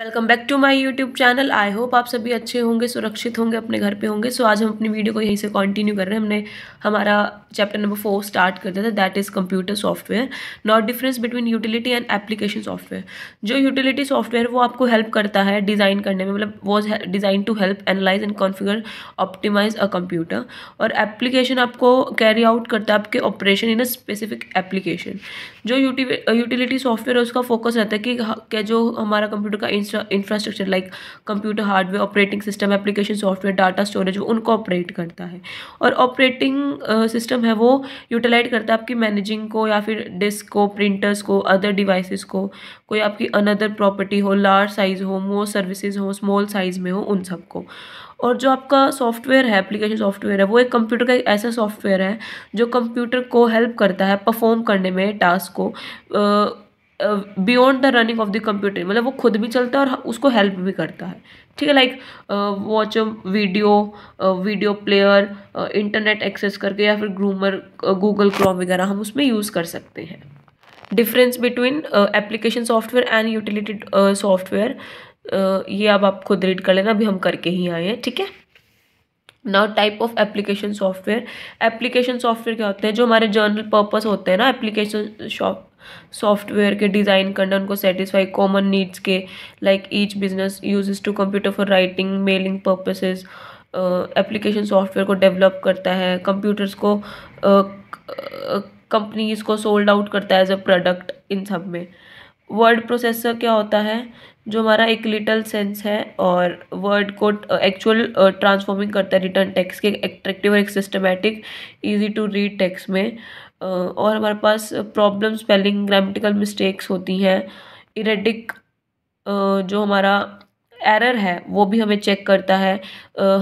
welcome back to my YouTube channel I hope आप सभी अच्छे होंगे सुरक्षित होंगे अपने घर पे होंगे सो so, आज हम अपनी वीडियो को यहीं से कंटिन्यू कर रहे हैं हमने हमारा चैप्टर नंबर फोर स्टार्ट कर दिया था that is computer software not difference between utility and application software जो यूटिलिटी सॉफ्टवेयर वो आपको हेल्प करता है डिज़ाइन करने में मतलब was design to help analyse and configure optimise a computer और एप्लीकेशन आपको कैरी आउट करता है आपके operation in a specific application जो यूटिलिटी सॉफ्टवेयर है उसका फोकस रहता है कि क्या जो हमारा कंप्यूटर का infrastructure like computer hardware operating system application software data storage वो उनको ऑपरेट करता है और ऑपरेटिंग सिस्टम है वो यूटिलाइज करता है आपकी मैनेजिंग को या फिर डिस्क को प्रिंटर्स को अदर डिवाइसेस को कोई आपकी अनदर प्रॉपर्टी हो लार्ज साइज़ हो मोर सर्विसेज हो स्मॉल साइज़ में हो उन सबको और जो आपका सॉफ्टवेयर है एप्लीकेशन सॉफ्टवेयर है वो एक कंप्यूटर का एक ऐसा सॉफ्टवेयर है जो कंप्यूटर को हेल्प करता है परफॉर्म करने में टास्क को beyond the running of the computer मतलब वो खुद भी चलता है और उसको हेल्प भी करता है ठीक है like watch video video player internet access करके या फिर ग्रूमर गूगल क्रोम वगैरह हम उसमें यूज़ कर सकते हैं difference between application software and utility software ये अब आप खुद रीड कर लेना अभी हम करके ही आए हैं ठीक है now type of application software application software क्या होते हैं जो हमारे जर्नल पर्पस होते हैं ना एप्लीकेशन शॉप सॉफ्टवेयर के डिज़ाइन करना उनको सेटिस्फाई कॉमन नीड्स के like each business uses to computer for writing mailing purposes application software को डेवलप करता है कंप्यूटर्स को कंपनीज uh, uh, को सोल्ड आउट करता है एज अ प्रोडक्ट इन सब में वर्ड प्रोसेसर क्या होता है जो हमारा एक लिटल सेंस है और वर्ड को एक्चुअल uh, ट्रांसफॉर्मिंग uh, करता है रिटर्न टेक्स्ट के एट्रेक्टिव और एक systematic easy to read text में uh, और हमारे पास प्रॉब्लम स्पेलिंग ग्रामेटिकल मिस्टेक्स होती हैं इरेडिक uh, जो हमारा एरर है वो भी हमें चेक करता है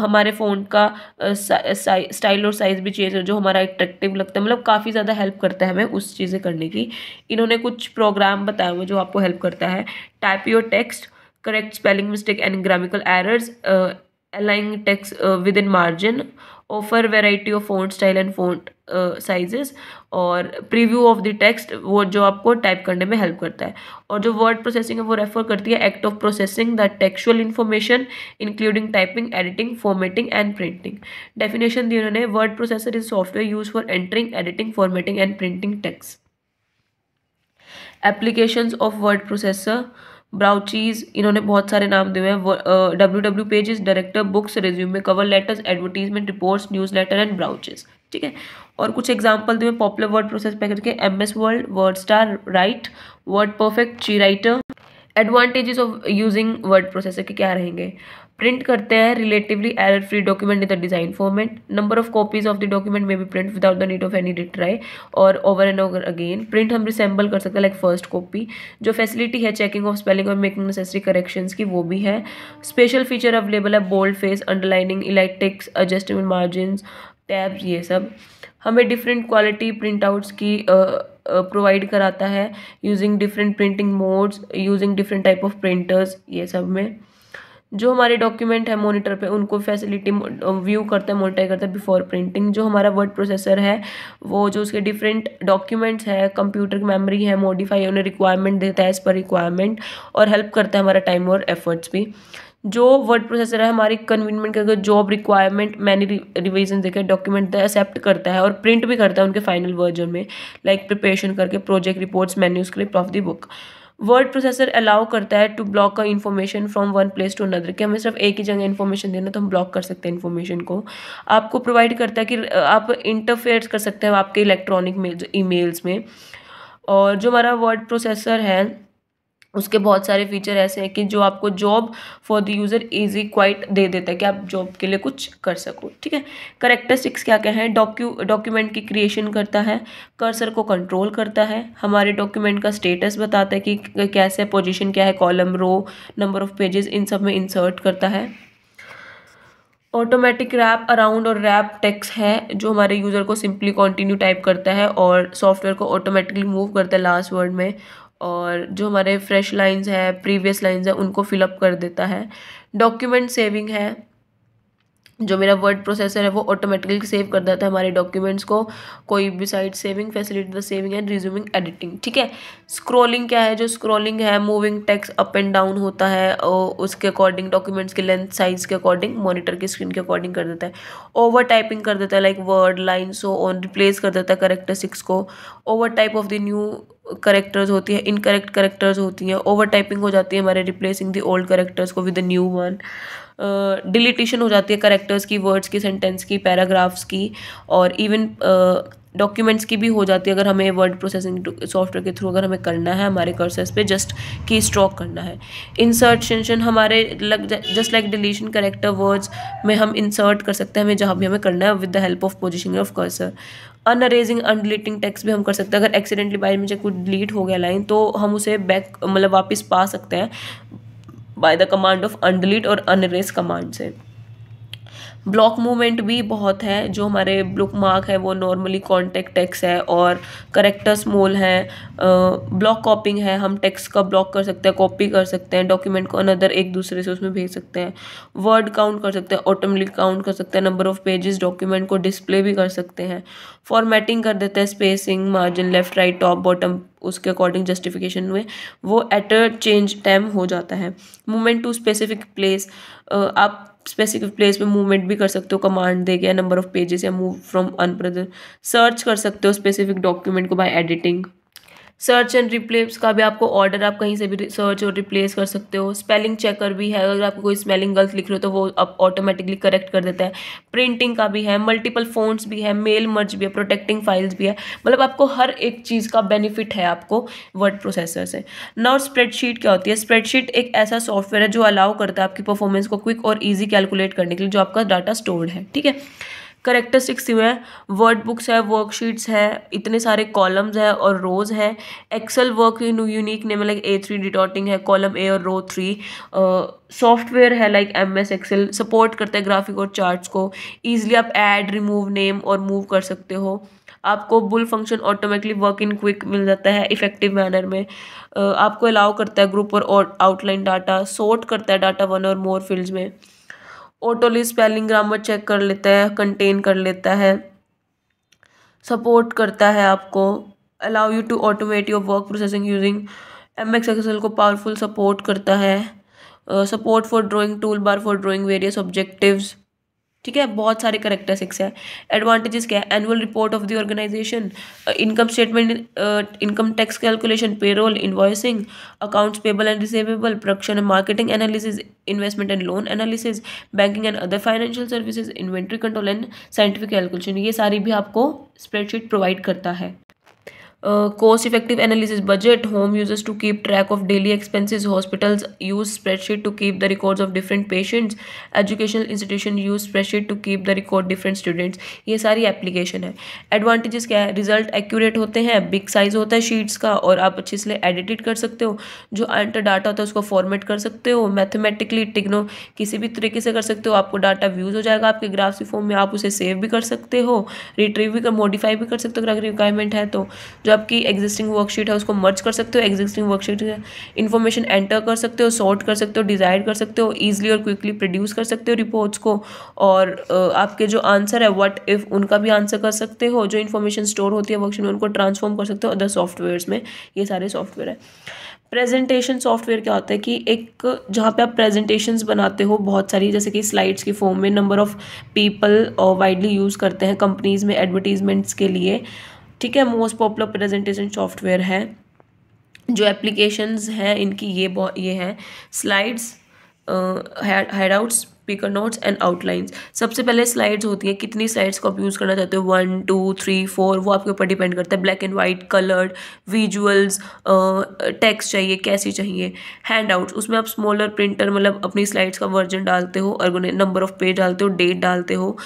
हमारे फ़ोन का स्टाइल और साइज़ भी चेंज जो हमारा अट्रैक्टिव लगता है मतलब काफ़ी ज़्यादा हेल्प करता है हमें उस चीज़ें करने की इन्होंने कुछ प्रोग्राम बताए हुए जो आपको हेल्प करता है type your text correct spelling mistake and grammatical errors aligning text within margin offer variety of font style and font sizes और प्रीव्यू ऑफ द टेक्स्ट वो जो आपको टाइप करने में हेल्प करता है और जो वर्ड प्रोसेसिंग है वो रेफर करती है act of processing the textual information including typing editing formatting and printing definition दी उन्होंने word processor is software use for entering editing formatting and printing text application of word processor brochures इन्होंने बहुत सारे नाम दिए हैं W W pages director books में cover letters advertisement reports news letter and brochures ठीक है और कुछ एग्जाम्पल दिए पॉपुलर वर्ड प्रोसेस पैकेज के M S world word star write word perfect chi writer advantages of using word processor के क्या रहेंगे प्रिंट करते हैं relatively error free document in the design format number of copies of the document मे भी print without the need of any retry और over and over again print हम resemble कर सकते हैं लाइक फर्स्ट कॉपी जो फैसिलिटी है checking of spelling और मेकिंग नेसेसरी करेक्शंस की वो भी है स्पेशल फीचर अवेलेबल है bold face underlining italics adjustment margin tabs ये सब हमें डिफरेंट क्वालिटी प्रिंट आउट्स की uh, प्रोवाइड कराता है using different printing modes using different type of printers ये सब में जो हमारे डॉक्यूमेंट है मॉनिटर पे उनको फैसिलिटी व्यू करता है मोनिटर करता है बिफोर प्रिंटिंग जो हमारा वर्ड प्रोसेसर है वो जो उसके डिफरेंट डॉक्यूमेंट्स है कंप्यूटर की मेमोरी है मॉडिफाई उन्हें रिक्वायरमेंट देता है एज़ पर रिक्वायरमेंट और हेल्प करता है हमारा टाइम और एफर्ट्स भी जो वर्ड प्रोसेसर है हमारी कन्वीनमेंट के अगर जॉब रिक्वायरमेंट मैंने रिविजन देखे डॉक्यूमेंट एक्सेप्ट करता है और प्रिंट भी करता है उनके फाइनल वर्जन में लाइक like प्रिपरेशन करके project reports manuscript of the book word processor allow करता है to block a information from one place to another कि हमें सिर्फ एक ही जगह इन्फॉर्मेशन देना तो हम ब्लॉक कर सकते हैं इन्फॉर्मेशन को आपको प्रोवाइड करता है कि आप इंटरफेयर कर सकते हैं आपके इलेक्ट्रॉनिक ई मेल्स में और जो हमारा वर्ड प्रोसेसर है उसके बहुत सारे फीचर ऐसे हैं कि जो आपको job for the user easy quite दे देता है कि आप जॉब के लिए कुछ कर सको ठीक है करेक्टरिस्टिक्स क्या क्या है डॉक्यू डॉक्यूमेंट की क्रिएशन करता है कर्सर को कंट्रोल करता है हमारे डॉक्यूमेंट का स्टेटस बताता है कि कैसे पोजीशन क्या है column row number of pages इन सब में इंसर्ट करता है ऑटोमेटिक रैप अराउंड और रैप टेक्स है जो हमारे यूज़र को सिंपली कंटिन्यू टाइप करता है और सॉफ्टवेयर को ऑटोमेटिकली मूव करता है लास्ट वर्ड में और जो हमारे फ्रेश लाइन्स हैं प्रीवियस लाइन्स हैं उनको फिलअप कर देता है डॉक्यूमेंट सेविंग है जो मेरा वर्ड प्रोसेसर है वो ऑटोमेटिकली सेव कर देता है हमारे डॉक्यूमेंट्स को कोई भी side saving facility the saving and resuming editing ठीक है स्क्रॉलिंग क्या है जो स्क्रॉलिंग है moving text up and down होता है और उसके अकॉर्डिंग डॉक्यूमेंट्स के लेंथ साइज के अकॉर्डिंग मॉनिटर की स्क्रीन के अकॉर्डिंग कर देता है ओवर टाइपिंग कर देता है like word line so on replace कर देता है सिक्स को over type of the new characters होती है इनकरेक्ट करेक्टर्स होती हैं ओवर टाइपिंग हो जाती है हमारे रिप्लेसिंग द ओल्ड करेक्टर्स को with the new one deletion हो जाती है करेक्टर्स की वर्ड्स की सेंटेंस की पैराग्राफ्स की और इवन डॉक्यूमेंट्स की भी हो जाती है अगर हमें वर्ड प्रोसेसिंग सॉफ्टवेयर के थ्रू अगर हमें करना है हमारे कर्सर्स पे जस्ट की स्ट्रॉक करना है इंसर्ट शेंशन हमारे लग just like deletion character words में हम इंसर्ट कर सकते हैं हमें जहाँ भी हमें करना है with the help of positioning of cursor un erasing undeleting text भी हम कर सकते हैं अगर एक्सीडेंटली में मुझे कुछ डिलीट हो गया लाइन तो हम उसे बैक मतलब वापस पा सकते हैं by the command of undelete और अनरेस कमांड से ब्लॉक मूवमेंट भी बहुत है जो हमारे ब्लॉक मार्क है वो नॉर्मली कॉन्टेक्ट टेक्स है और करेक्टर्स मोल है ब्लॉक कॉपिंग है हम टेक्स का ब्लॉक कर सकते हैं कॉपी कर सकते हैं डॉक्यूमेंट को अनदर एक दूसरे से उसमें भेज सकते हैं वर्ड काउंट कर सकते हैं ऑटोमेटिक काउंट कर सकते हैं नंबर ऑफ पेजेस डॉक्यूमेंट को डिस्प्ले भी कर सकते हैं फॉर्मेटिंग कर देते हैं spacing margin left right top bottom उसके अकॉर्डिंग जस्टिफिकेशन में वो एट अ चेंज टाइम हो जाता है मूवमेंट टू स्पेसिफिक प्लेस आप स्पेसिफिक प्लेस पे मूवमेंट भी कर सकते हो कमांड दे के नंबर ऑफ पेजेस या मूव फ्रॉम अनप्रदर सर्च कर सकते हो स्पेसिफिक डॉक्यूमेंट को by editing search and replace का भी आपको ऑर्डर आप कहीं से भी सर्च और रिप्लेस कर सकते हो स्पेलिंग चेकर भी है अगर आपको कोई स्पेलिंग गलत लिख रहे हो तो वो आप ऑटोमेटिकली करेक्ट कर देता है प्रिंटिंग का भी है मल्टीपल फोन्स भी है मेल मर्ज भी है प्रोटेक्टिंग फाइल्स भी है मतलब आपको हर एक चीज़ का बेनिफिट है आपको वर्ड प्रोसेसर से और स्प्रेडशीट क्या होती है स्प्रेडशीट एक ऐसा सॉफ्टवेयर है जो अलाउ करता है आपकी परफॉर्मेंस को क्विक और ईजी कैलकुलेट करने के लिए जो आपका डाटा स्टोर्ड है ठीक है करेक्टरिस्टिक्स हुए हैं वर्ड बुक्स है वर्कशीट्स है इतने सारे कॉलम्स है और रोज है एक्सेल वर्क यूनिक नेम है लाइक ए थ्री डिटॉटिंग है कॉलम ए और रो थ्री सॉफ्टवेयर है like M S Excel support करता है ग्राफिक और चार्ट्स को ईजिली आप एड रिमूव नेम और मूव कर सकते हो आपको बुल function automatically work in quick मिल जाता है इफेक्टिव मैनर में आपको अलाउ करता है ग्रुप और आउटलाइन डाटा सॉर्ट करता है डाटा वन और मोर फील्ड्स में ओटोली स्पेलिंग ग्रामर चेक कर लेता है कंटेन कर लेता है सपोर्ट करता है आपको allow you to automate your work processing using M X XL को पावरफुल सपोर्ट करता है support for drawing tool bar for drawing various objectives ठीक है बहुत सारे करेक्टरिस्टिक्स है एडवांटेजेस क्या है annual report of the organisation income statement income tax calculation payroll invoicing accounts payable and receivable production and marketing analysis investment and loan analysis banking and other financial services inventory control and scientific calculation ये सारी भी आपको spreadsheet provide करता है cost effective analysis budget home users to keep track of daily expenses hospitals use spreadsheet to keep the records of different patients educational institution use spreadsheet to keep the record different students ये सारी application है advantages क्या है result accurate होते हैं big size होता है sheets का और आप अच्छे से एडिटिड कर सकते हो जो अंटर डाटा होता है उसको फॉर्मेट कर सकते हो मैथमेटिकली टिक्नो किसी भी तरीके से कर सकते हो आपको डाटा व्यूज हो जाएगा आपके ग्राफ्स फॉर्म में आप उसे सेव भी कर सकते हो रिट्रीव भी कर मॉडिफाई भी कर सकते हो अगर रिक्वायरमेंट है तो जो आपकी एग्जिस्टिंग वर्कशीट है उसको मर्ज कर सकते हो एग्जिस्टिंग वर्कशीट इन्फॉर्मेशन एंटर कर सकते हो सॉर्ट कर सकते हो डिज़ाइड कर सकते हो ईजिली और क्विकली प्रोड्यूस कर सकते हो रिपोर्ट्स को और आपके जो आंसर है वट इफ़ उनका भी आंसर कर सकते हो जो इन्फॉर्मेशन स्टोर होती है वर्कशीट में उनको ट्रांसफॉर्म कर सकते हो अदर सॉफ्टवेयर में ये सारे सॉफ्टवेयर है प्रेजेंटेशन सॉफ्टवेयर क्या होता है कि एक जहाँ पे आप प्रेजेंटेशंस बनाते हो बहुत सारी जैसे कि स्लाइड्स की फॉर्म में number of people widely use करते हैं कंपनीज़ में एडवर्टीजमेंट्स के लिए ठीक है मोस्ट पॉपुलर प्रेजेंटेशन सॉफ्टवेयर है जो एप्लीकेशंस हैं इनकी ये ये हैं slides outs speaker notes and outlines सबसे पहले स्लाइड्स होती हैं कितनी स्लाइड्स को आप यूज़ करना चाहते हो वन टू थ्री फोर वो आपके ऊपर डिपेंड करता है black and white coloured visuals text चाहिए कैसी चाहिए हैंड आउट्स उसमें आप स्मॉलर प्रिंटर मतलब अपनी स्लाइड्स का वर्जन डालते हो और नंबर ऑफ पेज डालते हो डेट डालते हो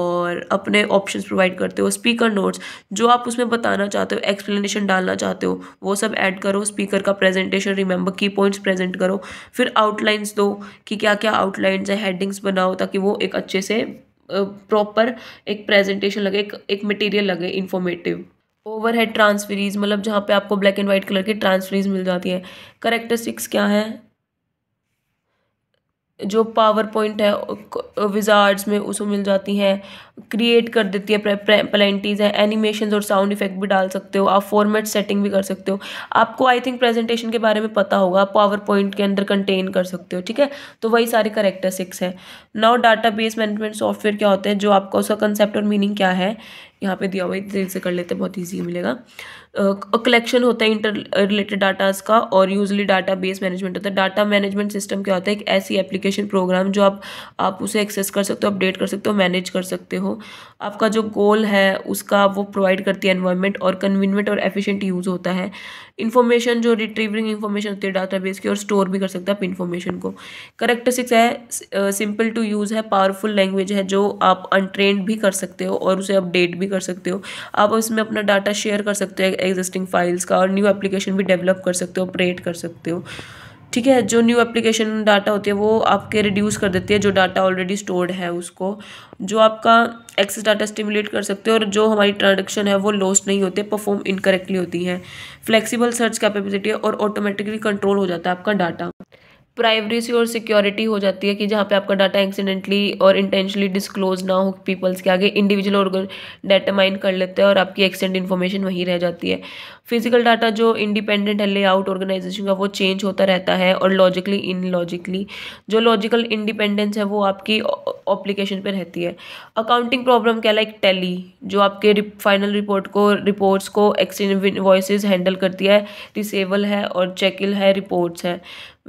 और अपने ऑप्शन प्रोवाइड करते हो स्पीकर नोट्स जो आप उसमें बताना चाहते हो एक्सप्लेनेशन डालना चाहते हो वो सब ऐड करो स्पीकर का प्रेजेंटेशन रिमेंबर की पॉइंट्स प्रेजेंट करो फिर आउटलाइंस दो कि क्या क्या आउटलाइंस है हेडिंग सेटिंग्स बनाओ ताकि वो एक अच्छे से प्रॉपर एक प्रेजेंटेशन लगे एक एक मटेरियल लगे इन्फॉर्मेटिव ओवर हेड ट्रांसफरीज मतलब जहाँ पे आपको ब्लैक एंड वाइट कलर की ट्रांसफरीज मिल जाती है करेक्टरिस्टिक्स क्या है जो पावर पॉइंट है विजार्ड्स में उसको मिल जाती हैं क्रिएट कर देती है प्लेंटीज है एनिमेशन और साउंड इफेक्ट भी डाल सकते हो आप फॉर्मेट सेटिंग भी कर सकते हो आपको आई थिंक प्रेजेंटेशन के बारे में पता होगा आप पावर पॉइंट के अंदर कंटेन कर सकते हो ठीक है तो वही सारे सिक्स हैं now data base management software क्या होता है जो आपका उसका कंसेप्ट और मीनिंग क्या है यहाँ पे दिया हुआ है से कर लेते हैं बहुत ईजी मिलेगा कलेक्शन होता है इंटर रिलेटेड डाटाज का और यूजली डाटा बेस मैनेजमेंट होता है डाटा मैनेजमेंट सिस्टम क्या होता है एक ऐसी एप्लीकेशन प्रोग्राम जो आप आप उसे एक्सेस कर सकते हो अपडेट कर सकते हो मैनेज कर सकते हो आपका जो गोल है उसका वो प्रोवाइड करती है एनवायरमेंट और कन्वीनियंट और एफिशिएंट यूज़ होता है इन्फॉर्मेशन जो रिट्रीविंग इन्फॉर्मेशन होती है डाटाबेस की और स्टोर भी कर सकते हैं आप इन्फॉर्मेशन को करेक्टरिस्टिक्स है सिंपल टू यूज़ है पावरफुल लैंग्वेज है जो आप अनट्रेंड भी कर सकते हो और उसे अपडेट भी कर सकते हो आप उसमें अपना डाटा शेयर कर सकते हो एग्जिस्टिंग फाइल्स का और न्यू एप्लीकेशन भी डेवलप कर सकते हो ऑपरेट कर सकते हो ठीक है जो न्यू एप्लीकेशन डाटा होती है वो आपके रिड्यूस कर देती है जो डाटा ऑलरेडी स्टोर्ड है उसको जो आपका एक्सेस डाटा स्टिमुलेट कर सकते हो और जो हमारी ट्रांजेक्शन है वो लॉस्ट नहीं होते परफॉर्म इनकरेक्टली होती है फ्लेक्सिबल सर्च कैपेबिलिटी है और ऑटोमेटिकली कंट्रोल हो जाता है आपका डाटा प्राइवेसी और सिक्योरिटी हो जाती है कि जहाँ पे आपका डाटा एक्सीडेंटली और इंटेंशली डिस्क्लोज ना हो पीपल्स के आगे इंडिविजुअल डाटा माइन कर लेते हैं और आपकी एक्सटेंड इन्फॉर्मेशन वहीं रह जाती है फिजिकल डाटा जो इंडिपेंडेंट है लेआउट ऑर्गेनाइजेशन का वो चेंज होता रहता है और लॉजिकली इन लॉजिकली जो लॉजिकल इंडिपेंडेंस है वो आपकी ऑप्लीकेशन पे रहती है अकाउंटिंग प्रॉब्लम क्या लाइक टेली जो आपके फाइनल रिपोर्ट को रिपोर्ट्स को एक्सचेंज वॉइस हैंडल करती है रिसेबल है और चेकिल है रिपोर्ट्स है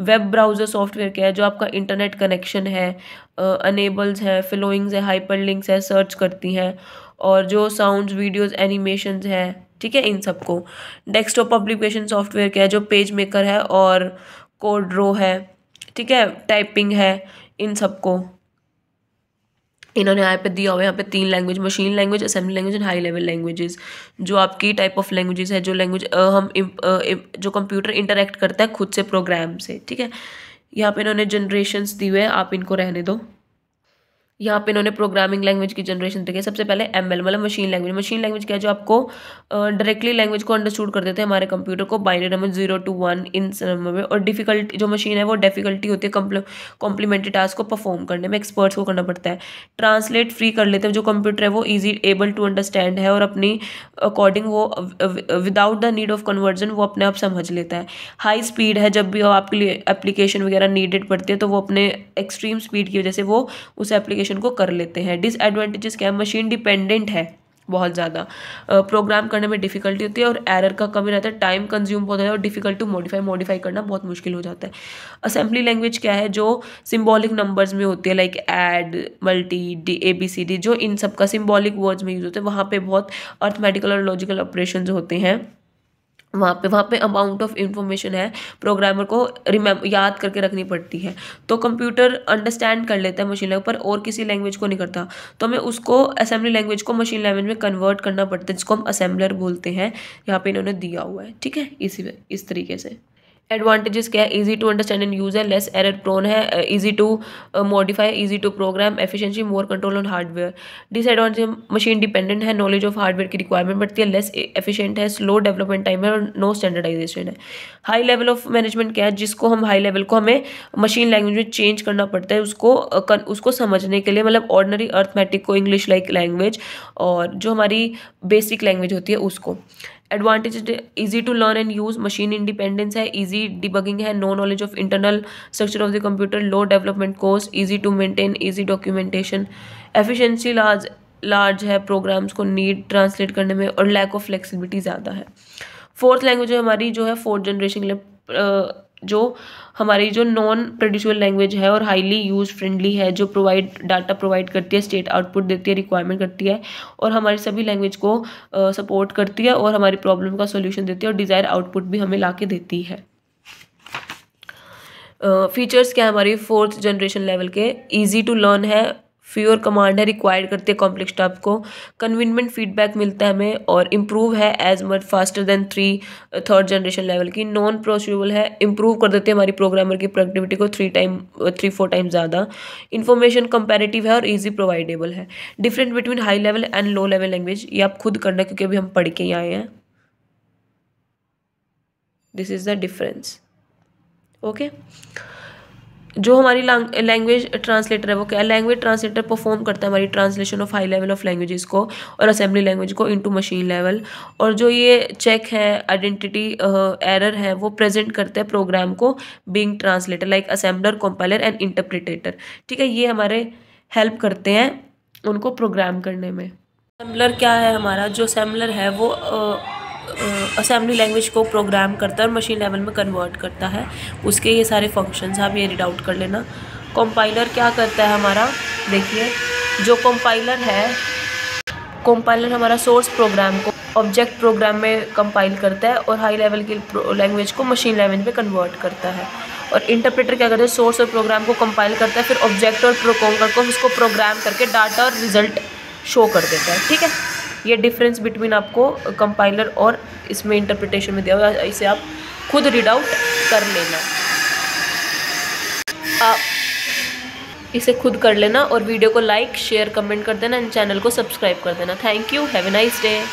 वेब ब्राउज़र सॉफ्टवेयर क्या है जो आपका इंटरनेट कनेक्शन है अनेबल्स uh, है फ्लोइंग्स है हाइपर लिंक्स है सर्च करती हैं और जो साउंड्स वीडियोस एनिमेशंस है ठीक है इन सबको डेस्कटॉप पब्लिकेशन सॉफ्टवेयर क्या है जो पेज मेकर है और कोड रो है ठीक है टाइपिंग है इन सबको इन्होंने यहाँ पे दिया हुआ है यहाँ पे तीन language machine language assembly language and high level languages जो आपकी टाइप ऑफ लैंग्वेजेस है जो लैंग्वेज हम जो कंप्यूटर इंटरेक्ट करता है खुद से प्रोग्राम से ठीक है यहाँ पे इन्होंने जनरेशन दी हुए हैं आप इनको रहने दो यहाँ पे इन्होंने प्रोग्रामिंग लैंग्वेज की जनरेशन देखी सबसे पहले एम एल मतलब मशीन लैंग्वेज मशीन लैंग्वेज क्या है जो आपको डायरेक्टली लैंग्वेज को अंडरस्टूड कर देते हैं हमारे कंप्यूटर को binary number zero to one in number में और डिफिकल्टी जो मशीन है वो डिफिकल्टी होती है कॉम्प्लीमेंट्री टास्क को परफॉर्म करने में एक्सपर्ट्स को करना पड़ता है ट्रांसलेट फ्री कर लेते हैं जो कंप्यूटर है वो ईजी एबल टू अंडरस्टैंड है और अपनी अकॉर्डिंग वो without the need of conversion वो अपने आप समझ लेता है हाई स्पीड है जब भी आपके लिए एप्लीकेशन वगैरह नीडेड पड़ती है तो वो अपने एक्सट्रीम स्पीड की वजह से वो उस एप्लीकेशन कैलकुलेशन को कर लेते हैं डिसएडवांटेजेस क्या है मशीन डिपेंडेंट है बहुत ज़्यादा प्रोग्राम करने में डिफिकल्टी होती है और एरर का कमी रहता है टाइम कंज्यूम होता है और डिफिकल्ट टू मॉडिफाई मॉडिफाई करना बहुत मुश्किल हो जाता है असेंबली लैंग्वेज क्या है जो सिंबॉलिक नंबर्स में होती है like add multi D A B C D जो इन सब का सिम्बॉलिक वर्ड्स में यूज़ होते हैं वहाँ पर बहुत अर्थमेटिकल और लॉजिकल ऑपरेशन होते हैं वहाँ पे वहाँ पे अमाउंट ऑफ इंफॉर्मेशन है प्रोग्रामर को रिमेम याद करके रखनी पड़ती है तो कंप्यूटर अंडरस्टैंड कर लेता है मशीन लैंग्वेज पर और किसी लैंग्वेज को नहीं करता तो हमें उसको असेंबली लैंग्वेज को मशीन लैंग्वेज में कन्वर्ट करना पड़ता है जिसको हम असेंबलर बोलते हैं यहाँ पे इन्होंने दिया हुआ है ठीक है इसी इस तरीके से एडवांटेजेस क्या है easy to understand and use है लेस एरर प्रोन है easy to modify easy to program efficiency more control on hardware disadvantage machine dependent है नॉलेज ऑफ हार्डवेयर की रिक्वायरमेंट बढ़ती है लेस एफिशिएंट है स्लो डेवलपमेंट टाइम है और no standardisation है हाई लेवल ऑफ मैनेजमेंट क्या है जिसको हम हाई लेवल को हमें मशीन लैंग्वेज में चेंज करना पड़ता है उसको uh, उसको समझने के लिए मतलब ऑर्डनरी अर्थमेटिक को इंग्लिश लाइक लैंग्वेज और जो हमारी बेसिक लैंग्वेज होती है उसको advantage easy to learn and use machine independence है इजी डिबगिंग है no knowledge of internal structure of the computer low development course easy to maintain easy documentation efficiency large large है programs को need translate करने में और lack of flexibility ज़्यादा है fourth language हमारी जो है फोर्थ जनरेशन के लिए जो हमारी जो नॉन प्रोड्यूसबल लैंग्वेज है और हाईली यूज फ्रेंडली है जो प्रोवाइड डाटा प्रोवाइड करती है स्टेट आउटपुट देती है रिक्वायरमेंट करती है और हमारी सभी लैंग्वेज को सपोर्ट करती है और हमारी प्रॉब्लम का सोल्यूशन देती है और डिज़ायर आउटपुट भी हमें ला देती है फीचर्स uh, क्या हमारी फोर्थ जनरेशन लेवल के इजी टू लर्न है फ्यूअर कमांड है रिक्वायर्ड करते हैं कॉम्प्लेक्स टास्क को कन्वीनमेंट फीडबैक मिलता है हमें और इम्प्रूव है as much faster than three third generation level की नॉन प्रोसीबल है इम्प्रूव कर देते हैं हमारी प्रोग्रामर की प्रोडक्टिविटी को three time three four time ज़्यादा इन्फॉर्मेशन कंपेरेटिव है और ईजी प्रोवाइडेबल है different between high level and low level language ये आप खुद करना क्योंकि अभी हम पढ़ के ही आए हैं this is the difference okay जो हमारी लैंग्वेज ट्रांसलेटर है वो क्या लैंग्वेज ट्रांसलेटर परफॉर्म करता है हमारी translation of high level of languages को और असेंबली लैंग्वेज को इनटू मशीन लेवल और जो ये चेक है आइडेंटिटी एरर uh, है वो प्रेजेंट करते हैं प्रोग्राम को being translator like assembler compiler and interpreter ठीक है ये हमारे हेल्प करते हैं उनको प्रोग्राम करने में असेंबलर क्या है हमारा जो असेंबलर है वो uh, असेंबली लैंग्वेज को प्रोग्राम करता है और मशीन लेवल में कन्वर्ट करता है उसके ये सारे फंक्शंस आप ये रीड आउट कर लेना कंपाइलर क्या करता है हमारा देखिए जो कंपाइलर है कंपाइलर हमारा सोर्स प्रोग्राम को ऑब्जेक्ट प्रोग्राम में कंपाइल करता है और हाई लेवल की लैंग्वेज को मशीन लैंग्वेज में कन्वर्ट करता है और इंटरप्रेटर क्या करता है सोर्स और प्रोग्राम को कंपाइल करता है फिर ऑब्जेक्ट और प्रोकॉम करके उसको प्रोग्राम करके डाटा और रिजल्ट शो कर देता है ठीक है ये डिफरेंस बिटवीन आपको कंपाइलर और इसमें इंटरप्रिटेशन में दिया हुआ इसे आप खुद रीड आउट कर लेना आप इसे खुद कर लेना और वीडियो को लाइक शेयर कमेंट कर देना एंड चैनल को सब्सक्राइब कर देना thank you have a nice day